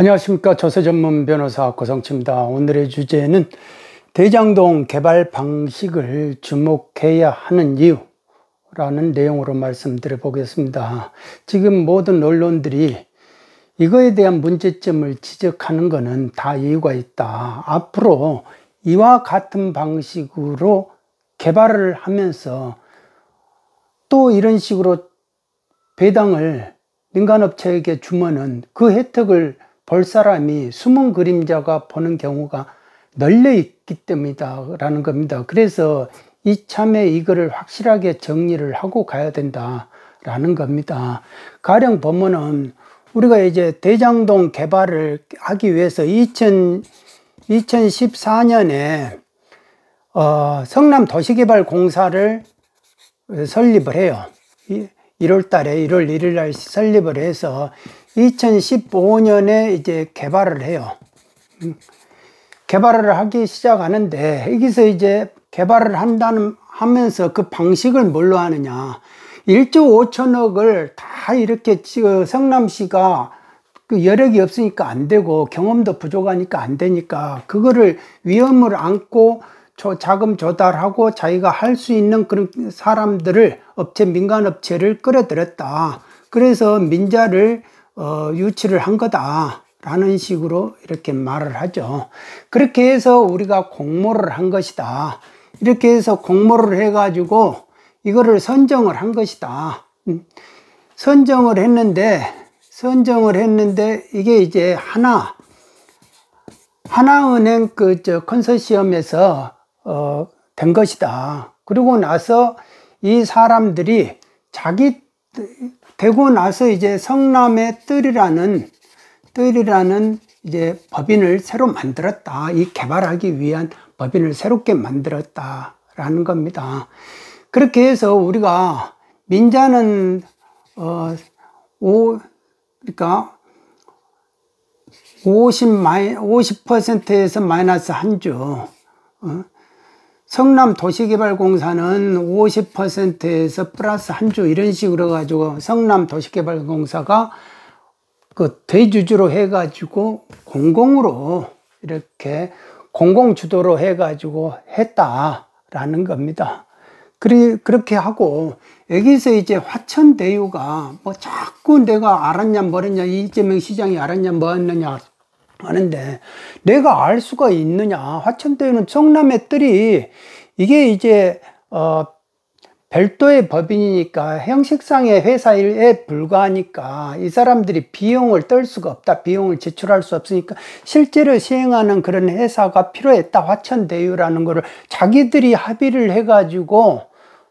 안녕하십니까. 조세 전문 변호사 고성치입니다. 오늘의 주제는 대장동 개발 방식을 주목해야 하는 이유라는 내용으로 말씀드려 보겠습니다. 지금 모든 언론들이 이거에 대한 문제점을 지적하는 것은 다 이유가 있다. 앞으로 이와 같은 방식으로 개발을 하면서 또 이런 식으로 배당을 민간업체에게 주면은 그 혜택을 볼 사람이 숨은 그림자가 보는 경우가 널려 있기 때문이다라는 겁니다. 그래서 이참에 이거를 확실하게 정리를 하고 가야 된다라는 겁니다. 가령 보면은 우리가 이제 대장동 개발을 하기 위해서 2000, 2014년에 어, 성남 도시개발공사를 설립을 해요. 1월 달에 1월 1일 날 설립을 해서 2015년에 이제 개발을 해요. 음. 개발을 하기 시작하는데 여기서 이제 개발을 한다는 하면서 그 방식을 뭘로 하느냐 1조 5천억을 다 이렇게 어, 성남시가 그 여력이 없으니까 안 되고 경험도 부족하니까 안 되니까 그거를 위험을 안고 저 자금 조달하고 자기가 할 수 있는 그런 사람들을 업체 민간 업체를 끌어들였다 그래서 민자를 어, 유치를 한 거다. 라는 식으로 이렇게 말을 하죠. 그렇게 해서 우리가 공모를 한 것이다. 이렇게 해서 공모를 해가지고 이거를 선정을 한 것이다. 음. 선정을 했는데, 선정을 했는데 이게 이제 하나, 하나은행 그저 컨소시엄에서 어, 된 것이다. 그리고 나서 이 사람들이 자기 되고 나서 이제 성남의 뜰이라는 뜰이라는 이제 법인을 새로 만들었다. 이 개발하기 위한 법인을 새롭게 만들었다라는 겁니다. 그렇게 해서 우리가 민자는 어, 오, 그러니까 50에서 마이너스 한 주, 어? 성남도시개발공사는 50%에서 플러스 한 주 이런 식으로 가지고 성남도시개발공사가 그 대주주로 해가지고 공공으로 이렇게 공공주도로 해가지고 했다라는 겁니다. 그리, 그렇게 하고 여기서 이제 화천대유가 뭐 자꾸 내가 알았냐 뭐랬냐 이재명 시장이 알았냐 뭐였느냐 하는데 내가 알 수가 있느냐 화천대유는 성남의 뜰이 이게 이제 어 별도의 법인이니까 형식상의 회사에 불과하니까 이 사람들이 비용을 떨 수가 없다 비용을 지출할 수 없으니까 실제로 시행하는 그런 회사가 필요했다 화천대유라는 거를 자기들이 합의를 해 가지고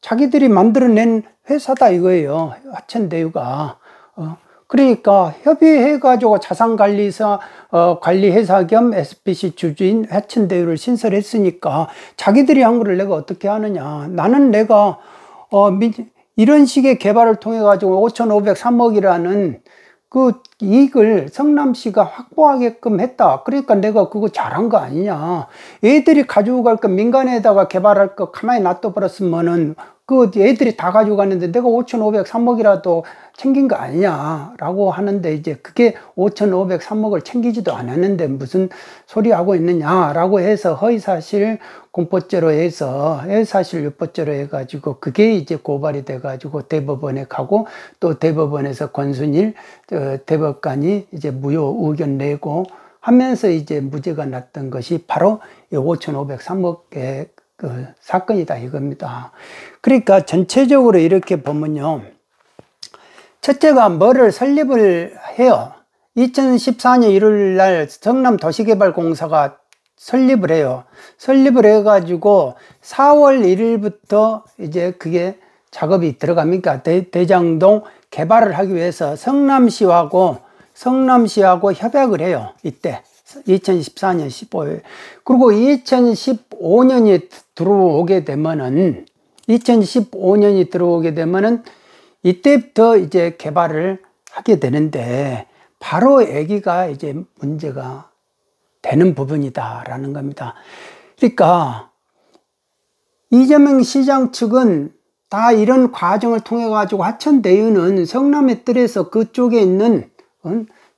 자기들이 만들어낸 회사다 이거예요 화천대유가 어. 그러니까 협의해가지고 자산관리사, 어, 관리회사 겸 SBC 주주인 해천대유를 신설했으니까 자기들이 한 거를 내가 어떻게 하느냐. 나는 내가, 어, 민, 이런 식의 개발을 통해가지고 5,503억이라는 그 이익을 성남시가 확보하게끔 했다. 그러니까 내가 그거 잘한 거 아니냐. 애들이 가지고갈 거 민간에다가 개발할 거 가만히 놔둬버렸으면은 그 애들이 다 가져갔는데 내가 5,503억이라도 챙긴 거 아니냐라고 하는데 이제 그게 5,503억을 챙기지도 않았는데 무슨 소리 하고 있느냐라고 해서 허위사실 공포죄로 해서 허위사실 유포죄로 해가지고 그게 이제 고발이 돼가지고 대법원에 가고 또 대법원에서 권순일 어, 대법관이 이제 무효 의견 내고 하면서 이제 무죄가 났던 것이 바로 5,503억의 그 사건이다 이겁니다. 그러니까 전체적으로 이렇게 보면요. 첫째가 뭐를 설립을 해요. 2014년 1월 날 성남 도시개발공사가 설립을 해요. 설립을 해가지고 4월 1일부터 이제 그게 작업이 들어갑니까? 대, 장동 개발을 하기 위해서 성남시하고 성남시하고 협약을 해요. 이때 2014년 15일 그리고 2015년이 들어오게 되면은 2015년이 들어오게 되면은 이때부터 이제 개발을 하게 되는데 바로 애기가 이제 문제가 되는 부분이다 라는 겁니다 그러니까 이재명 시장 측은 다 이런 과정을 통해 가지고 하천대유는 성남의 뜰에서 그쪽에 있는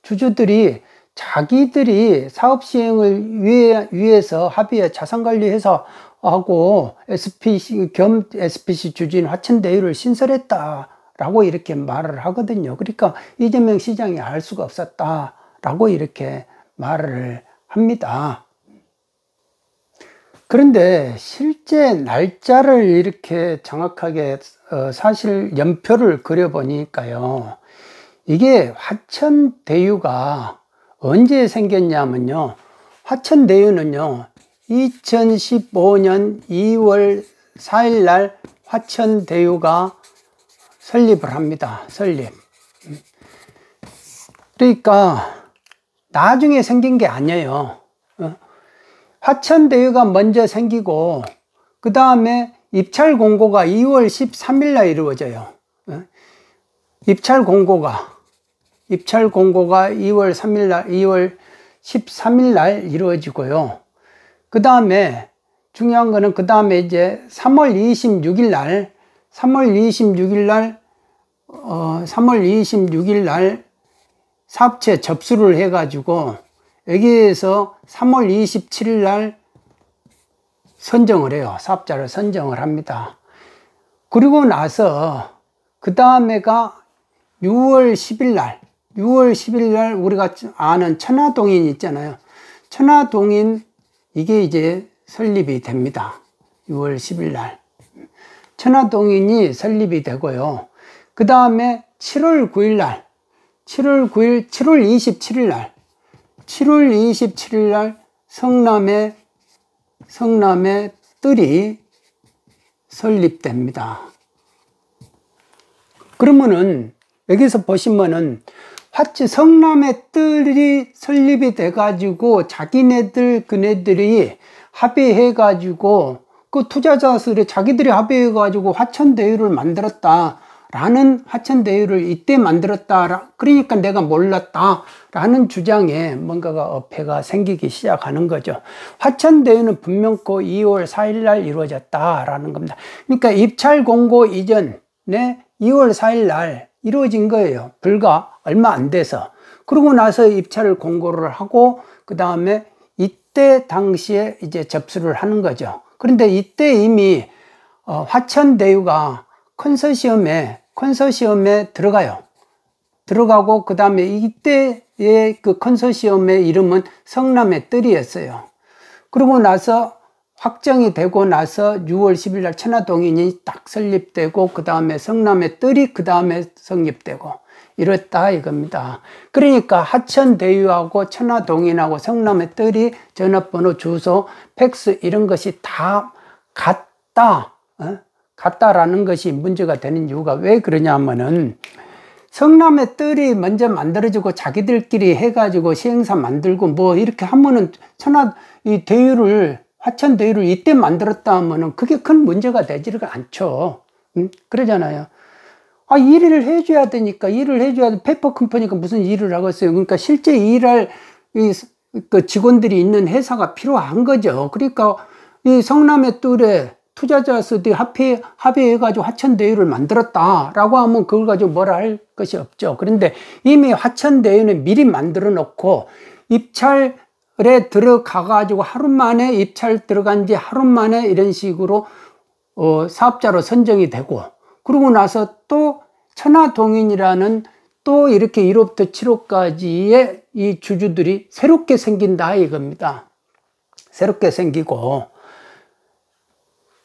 주주들이 자기들이 사업 시행을 위해, 위해서 합의해 자산관리해서 하고 SPC 겸 SPC 주주인 화천대유를 신설했다라고 이렇게 말을 하거든요. 그러니까 이재명 시장이 알 수가 없었다라고 이렇게 말을 합니다. 그런데 실제 날짜를 이렇게 정확하게 어 사실 연표를 그려보니까요. 이게 화천대유가 언제 생겼냐면요. 화천대유는요. 2015년 2월 4일 날 화천대유가 설립을 합니다. 설립. 그러니까 나중에 생긴 게 아니에요. 어? 화천대유가 먼저 생기고 그 다음에 입찰 공고가 2월 13일 날 이루어져요. 어? 입찰 공고가 입찰 공고가 2월 3일 날, 2월 13일 날 이루어지고요. 그 다음에 중요한 거는 그 다음에 이제 3월 26일 날, 3월 26일 날, 어, 3월 26일 날 사업체 접수를 해가지고 여기에서 3월 27일 날 선정을 해요. 사업자를 선정을 합니다. 그리고 나서 그 다음에가 6월 10일 날 6월 10일 날 우리가 아는 천하동인 있잖아요. 천하동인 이게 이제 설립이 됩니다. 6월 10일 날. 천하동인이 설립이 되고요. 그 다음에 7월 9일 날, 7월 9일, 7월 27일 날, 7월 27일 날 성남의, 성남의 뜰이 설립됩니다. 그러면은, 여기서 보시면은 하치 성남의 뜰이 설립이 돼가지고 자기네들 그네들이 합의해가지고 그 투자자 수를 자기들이 합의해가지고 화천대유를 만들었다. 라는 화천대유를 이때 만들었다. 그러니까 내가 몰랐다. 라는 주장에 뭔가가 어폐가 생기기 시작하는 거죠. 화천대유는 분명코 2월 그 4일날 이루어졌다. 라는 겁니다. 그러니까 입찰 공고 이전에 2월 4일날 이루어진 거예요. 불과 얼마 안 돼서. 그러고 나서 입찰을 공고를 하고 그 다음에 이때 당시에 이제 접수를 하는 거죠. 그런데 이때 이미 어, 화천대유가 컨소시엄에 컨소시엄에 들어가요. 들어가고 그 다음에 이때의 그 컨소시엄의 이름은 성남의 뜰이었어요. 그러고 나서 확정이 되고 나서 6월 10일 날 천하동인이 딱 설립되고 그 다음에 성남의 뜰이 그 다음에 성립되고 이렇다 이겁니다. 그러니까 하천대유하고 천하동인하고 성남의 뜰이 전화번호 주소 팩스 이런 것이 다 같다 어? 같다라는 것이 문제가 되는 이유가 왜 그러냐 면은 성남의 뜰이 먼저 만들어지고 자기들끼리 해가지고 시행사 만들고 뭐 이렇게 하면은 천하 이 대유를 화천대유를 이때 만들었다 하면은 그게 큰 문제가 되지를 않죠. 음? 그러잖아요. 아, 일을 해줘야 되니까, 일을 해줘야 돼. 페퍼 컴퍼니가 무슨 일을 하겠어요. 그러니까 실제 일할 그 직원들이 있는 회사가 필요한 거죠. 그러니까 이 성남의 뜰에 투자자 수들이 합의, 합의해가지고 화천대유를 만들었다라고 하면 그걸 가지고 뭐라 할 것이 없죠. 그런데 이미 화천대유는 미리 만들어 놓고 입찰 입찰에 들어가 가지고 하루 만에 입찰 들어간 지 하루 만에 이런 식으로 어, 사업자로 선정이 되고 그러고 나서 또 천하동인이라는 또 이렇게 1호부터 7호까지의 이 주주들이 새롭게 생긴다 이겁니다. 새롭게 생기고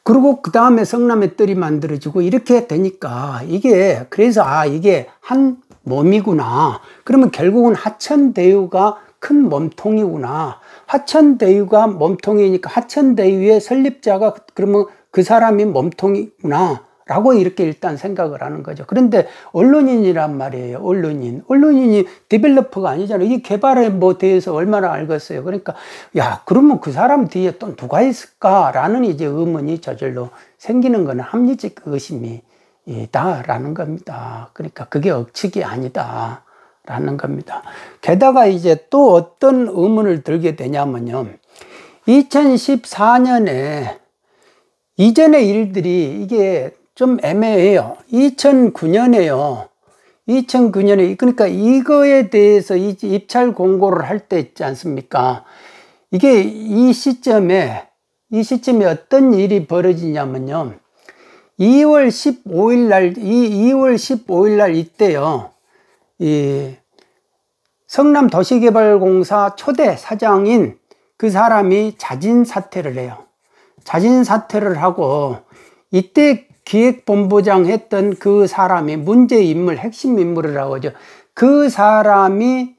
그리고 그 다음에 성남의 뜰이 만들어지고 이렇게 되니까 이게 그래서 아 이게 한 몸이구나 그러면 결국은 하천대유가 큰 몸통이구나. 화천대유가 몸통이니까 화천대유의 설립자가 그, 그러면 그 사람이 몸통이구나. 라고 이렇게 일단 생각을 하는 거죠. 그런데 언론인이란 말이에요. 언론인. 언론인이 디벨로퍼가 아니잖아요. 이 개발에 뭐 대해서 얼마나 알겠어요. 그러니까, 야, 그러면 그 사람 뒤에 또 누가 있을까라는 이제 의문이 저절로 생기는 건 합리적 의심이다라는 겁니다. 그러니까 그게 억측이 아니다. 하는 겁니다. 게다가 이제 또 어떤 의문을 들게 되냐면요. 2014년에 이전의 일들이 이게 좀 애매해요. 2009년에요. 2009년에 그러니까 이거에 대해서 입찰 공고를 할 때 있지 않습니까? 이게 이 시점에 이 시점에 어떤 일이 벌어지냐면요. 2월 15일 날, 이 2월 15일 날 이때요. 이 성남도시개발공사 초대 사장인 그 사람이 자진사퇴를 해요. 자진사퇴를 하고 이때 기획본부장 했던 그 사람이 문제인물, 핵심 인물이라고 하죠. 그 사람이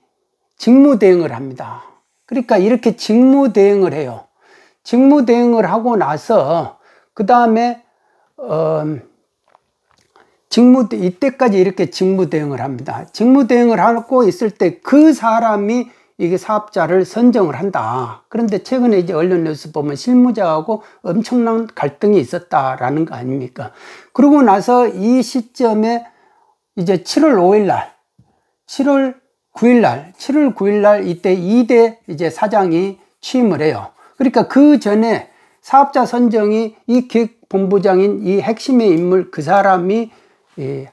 직무대행을 합니다. 그러니까 이렇게 직무대행을 해요. 직무대행을 하고 나서 그 다음에 어, 직무 이때까지 이렇게 직무 대응을 합니다. 직무 대응을 하고 있을 때 그 사람이 이게 사업자를 선정을 한다. 그런데 최근에 이제 언론 뉴스 보면 실무자하고 엄청난 갈등이 있었다라는 거 아닙니까? 그러고 나서 이 시점에 이제 7월 5일 날, 7월 9일 날, 7월 9일 날 이때 2대 이제 사장이 취임을 해요. 그러니까 그 전에 사업자 선정이 이 기획본부장인 이 핵심의 인물 그 사람이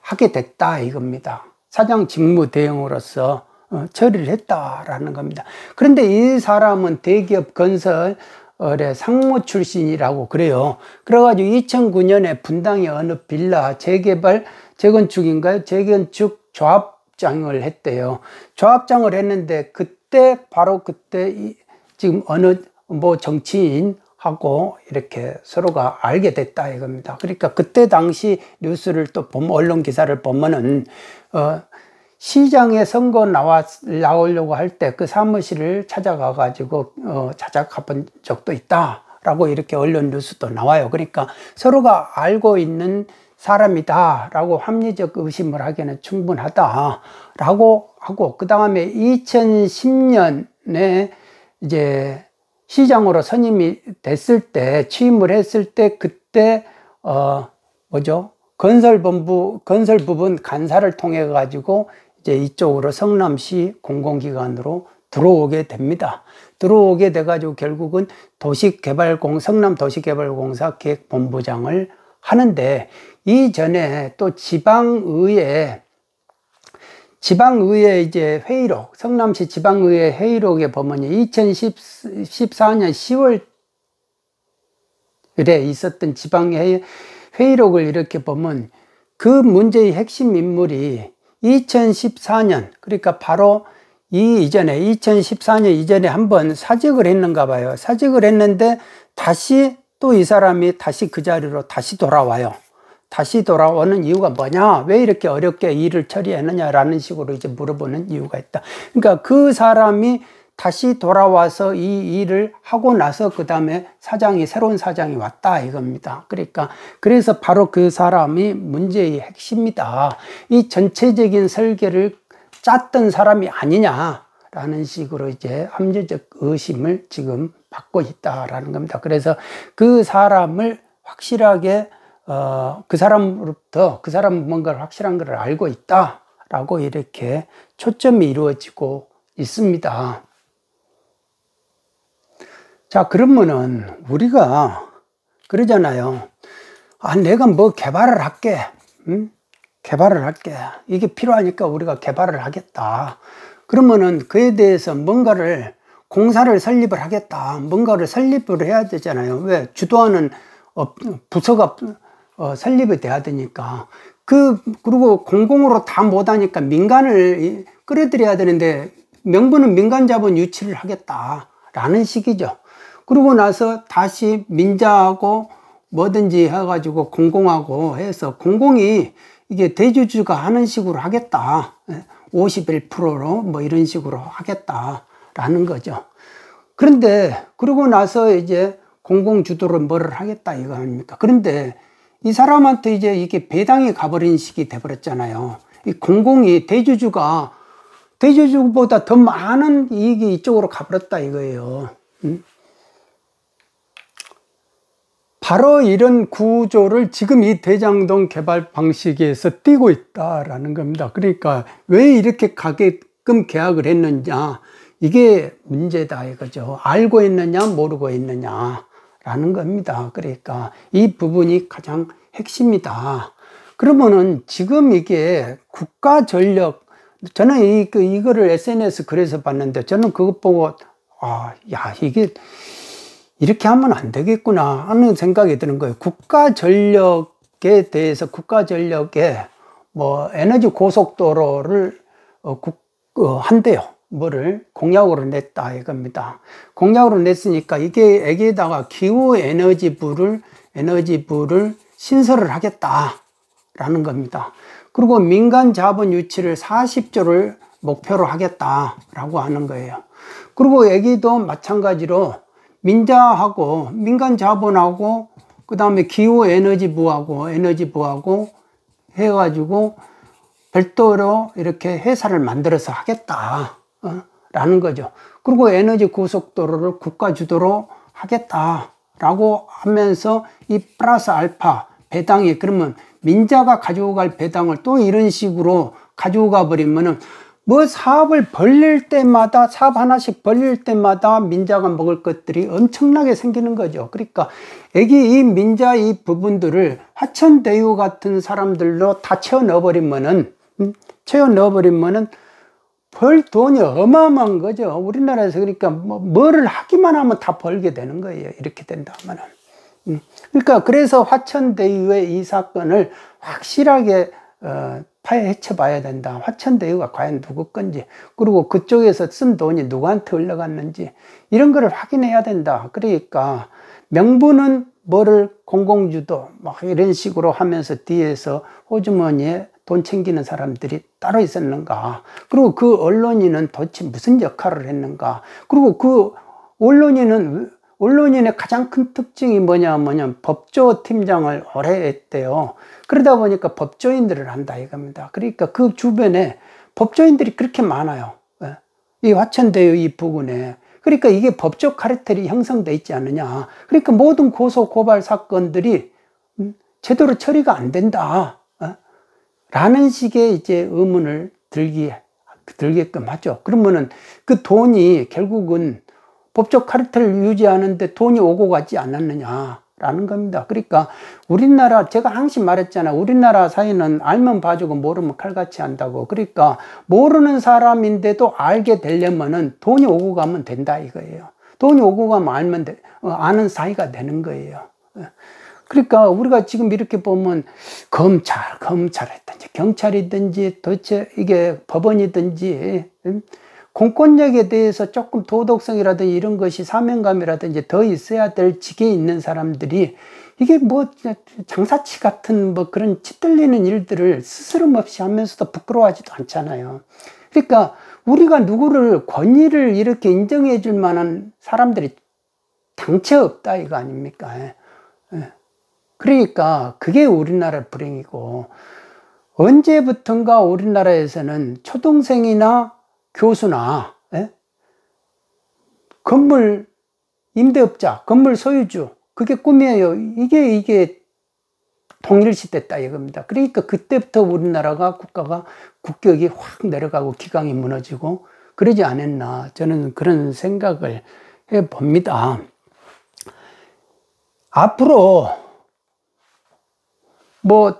하게 됐다 이겁니다. 사장 직무 대응으로서 어, 처리를 했다라는 겁니다. 그런데 이 사람은 대기업 건설 어 상무 출신이라고 그래요. 그래가지고 2009년에 분당의 어느 빌라 재개발 재건축인가요? 재건축 조합장을 했대요. 조합장을 했는데 그때 바로 그때 지금 어느 뭐 정치인 하고 이렇게 서로가 알게 됐다 이겁니다. 그러니까 그때 당시 뉴스를 또 보면 언론 기사를 보면은 어 시장에 선거 나와 나오려고 할 때 그 사무실을 찾아가 가지고 어 찾아가 본 적도 있다라고 이렇게 언론 뉴스도 나와요. 그러니까 서로가 알고 있는 사람이다라고 합리적 의심을 하기에는 충분하다라고 하고 그 다음에 2010년에 이제 시장으로 선임이 됐을 때 취임을 했을 때 그때 어 뭐죠 건설본부 건설 부분 간사를 통해 가지고 이제 이쪽으로 성남시 공공기관으로 들어오게 됩니다. 들어오게 돼가지고 결국은 도시개발공 성남 도시개발공사 계획본부장을 하는데 이전에 또 지방의회 지방의회 이제 회의록, 성남시 지방의회 회의록에 보면 2014년 10월에 있었던 지방회의 회의록을 이렇게 보면 그 문제의 핵심 인물이 2014년, 그러니까 바로 이 이전에 2014년 이전에 한번 사직을 했는가 봐요. 사직을 했는데 다시 또 이 사람이 다시 그 자리로 다시 돌아와요. 다시 돌아오는 이유가 뭐냐? 왜 이렇게 어렵게 일을 처리했느냐라는 식으로 이제 물어보는 이유가 있다. 그러니까 그 사람이 다시 돌아와서 이 일을 하고 나서 그 다음에 사장이 새로운 사장이 왔다 이겁니다. 그러니까 그래서 바로 그 사람이 문제의 핵심이다. 이 전체적인 설계를 짰던 사람이 아니냐라는 식으로 이제 합리적 의심을 지금 받고 있다라는 겁니다. 그래서 그 사람을 확실하게 어, 그 사람으로부터 그 사람 뭔가를 확실한 것을 알고 있다라고 이렇게 초점이 이루어지고 있습니다. 자, 그러면은 우리가 그러잖아요. 아, 내가 뭐 개발을 할게. 응? 개발을 할게. 이게 필요하니까 우리가 개발을 하겠다. 그러면은 그에 대해서 뭔가를 공사를 설립을 하겠다. 뭔가를 설립을 해야 되잖아요. 왜? 주도하는 부서가 어, 설립이 돼야 되니까 그 그리고 공공으로 다 못하니까 민간을 끌어들여야 되는데 명분은 민간 자본 유치를 하겠다라는 식이죠. 그러고 나서 다시 민자하고 뭐든지 해가지고 공공하고 해서 공공이 이게 대주주가 하는 식으로 하겠다. 51%로 뭐 이런 식으로 하겠다라는 거죠. 그런데 그러고 나서 이제 공공주도로 뭐를 하겠다 이거 아닙니까? 그런데 이 사람한테 이제 이게 배당이 가버린 식이 돼버렸잖아요. 이 공공이 대주주가 대주주보다 더 많은 이익이 이쪽으로 가버렸다 이거예요. 음? 바로 이런 구조를 지금 이 대장동 개발 방식에서 띄고 있다라는 겁니다. 그러니까 왜 이렇게 가게끔 계약을 했느냐 이게 문제다 이거죠. 알고 있느냐 모르고 있느냐. 라는 겁니다. 그러니까 이 부분이 가장 핵심이다. 그러면은 지금 이게 국가 전력, 저는 이, 그, 이거를 SNS 글에서 봤는데 저는 그것 보고, 아, 야, 이게 이렇게 하면 안 되겠구나 하는 생각이 드는 거예요. 국가 전력에 대해서 국가 전력에 뭐 에너지 고속도로를 어, 국, 어, 한대요. 뭐를 공약으로 냈다 이겁니다. 공약으로 냈으니까 이게 여기에다가 기후 에너지부를 에너지부를 신설을 하겠다라는 겁니다. 그리고 민간 자본 유치를 40조를 목표로 하겠다라고 하는 거예요. 그리고 여기도 마찬가지로 민자하고 민간 자본하고 그 다음에 기후 에너지부하고 에너지부하고 해가지고 별도로 이렇게 회사를 만들어서 하겠다. 라는 거죠. 그리고 에너지 고속도로를 국가 주도로 하겠다라고 하면서 이 플러스 알파 배당이 그러면 민자가 가져갈 배당을 또 이런 식으로 가져가 버리면은 뭐 사업을 벌릴 때마다 사업 하나씩 벌릴 때마다 민자가 먹을 것들이 엄청나게 생기는 거죠. 그러니까 애기 이 민자 이 부분들을 화천대유 같은 사람들로 다 채워 넣어버리면은 음, 채워 넣어버리면은 벌 돈이 어마어마한 거죠. 우리나라에서 그러니까 뭐, 뭐를 하기만 하면 다 벌게 되는 거예요. 이렇게 된다면은. 음. 그러니까 그래서 화천대유의 이 사건을 확실하게 어, 파헤쳐 봐야 된다. 화천대유가 과연 누구 건지, 그리고 그쪽에서 쓴 돈이 누구한테 흘러갔는지, 이런 거를 확인해야 된다. 그러니까, 명분은 뭐를 공공주도, 막 뭐 이런 식으로 하면서 뒤에서 호주머니에 돈 챙기는 사람들이 따로 있었는가 그리고 그 언론인은 도대체 무슨 역할을 했는가 그리고 그 언론인은 언론인의 가장 큰 특징이 뭐냐 면 법조 팀장을 오래 했대요 그러다 보니까 법조인들을 한다 이겁니다 그러니까 그 주변에 법조인들이 그렇게 많아요 예. 이 화천대유 이 부근에 그러니까 이게 법적 카르텔이 형성돼 있지 않느냐 그러니까 모든 고소 고발 사건들이 음, 제대로 처리가 안 된다 라는 식의 이제 의문을 들기, 들게끔 하죠. 그러면은 그 돈이 결국은 법적 카르텔을 유지하는데 돈이 오고 가지 않았느냐라는 겁니다. 그러니까 우리나라 제가 항상 말했잖아. 우리나라 사회는 알면 봐주고 모르면 칼같이 한다고. 그러니까 모르는 사람인데도 알게 되려면은 돈이 오고 가면 된다 이거예요. 돈이 오고 가면 알면 돼, 어, 아는 사이가 되는 거예요. 그러니까 우리가 지금 이렇게 보면 검찰, 검찰이든지 경찰이든지 도대체 이게 법원이든지 음? 공권력에 대해서 조금 도덕성이라든지 이런 것이 사명감이라든지 더 있어야 될 직에 있는 사람들이 이게 뭐 장사치 같은 뭐 그런 치들리는 일들을 스스럼 없이 하면서도 부끄러워하지도 않잖아요. 그러니까 우리가 누구를 권위를 이렇게 인정해 줄 만한 사람들이 당체 없다 이거 아닙니까? 예. 예. 그러니까 그게 우리나라 불행이고 언제부턴가 우리나라에서는 초등생이나 교수나 에? 예? 건물 임대업자, 건물 소유주 그게 꿈이에요. 이게 이게 통일시대다 이겁니다. 그러니까 그때부터 우리나라가 국가가 국격이 확 내려가고 기강이 무너지고 그러지 않았나 저는 그런 생각을 해 봅니다. 앞으로 뭐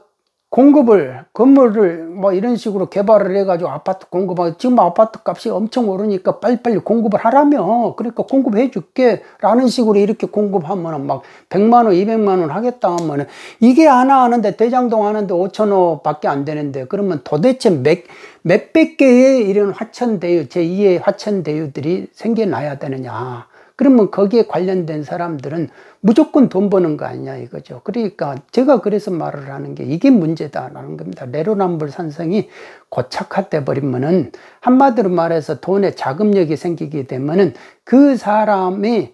공급을 건물을 뭐 이런 식으로 개발을 해가지고 아파트 공급하고 지금 아파트 값이 엄청 오르니까 빨리빨리 공급을 하라며 그러니까 공급해 줄게 라는 식으로 이렇게 공급하면은 막 100만원 200만원 하겠다 하면은 이게 하나 하는데 대장동 하는데 5천호 밖에 안 되는데 그러면 도대체 몇, 몇백 개의 이런 화천대유 제2의 화천대유들이 생겨나야 되느냐 그러면 거기에 관련된 사람들은 무조건 돈 버는 거 아니냐 이거죠. 그러니까 제가 그래서 말을 하는 게 이게 문제다라는 겁니다. 내로남불 산성이 고착화돼 버리면은 한마디로 말해서 돈에 자금력이 생기게 되면은 그 사람이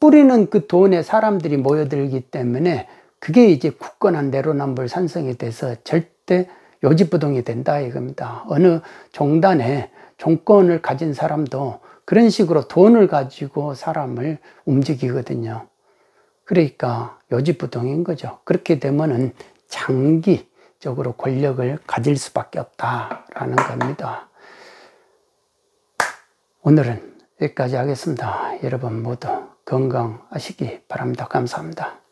뿌리는 그 돈에 사람들이 모여들기 때문에 그게 이제 굳건한 내로남불 산성이 돼서 절대 요지부동이 된다 이겁니다. 어느 종단에 종권을 가진 사람도 그런 식으로 돈을 가지고 사람을 움직이거든요. 그러니까 요지부동인 거죠. 그렇게 되면은 장기적으로 권력을 가질 수밖에 없다라는 겁니다. 오늘은 여기까지 하겠습니다. 여러분 모두 건강하시기 바랍니다. 감사합니다.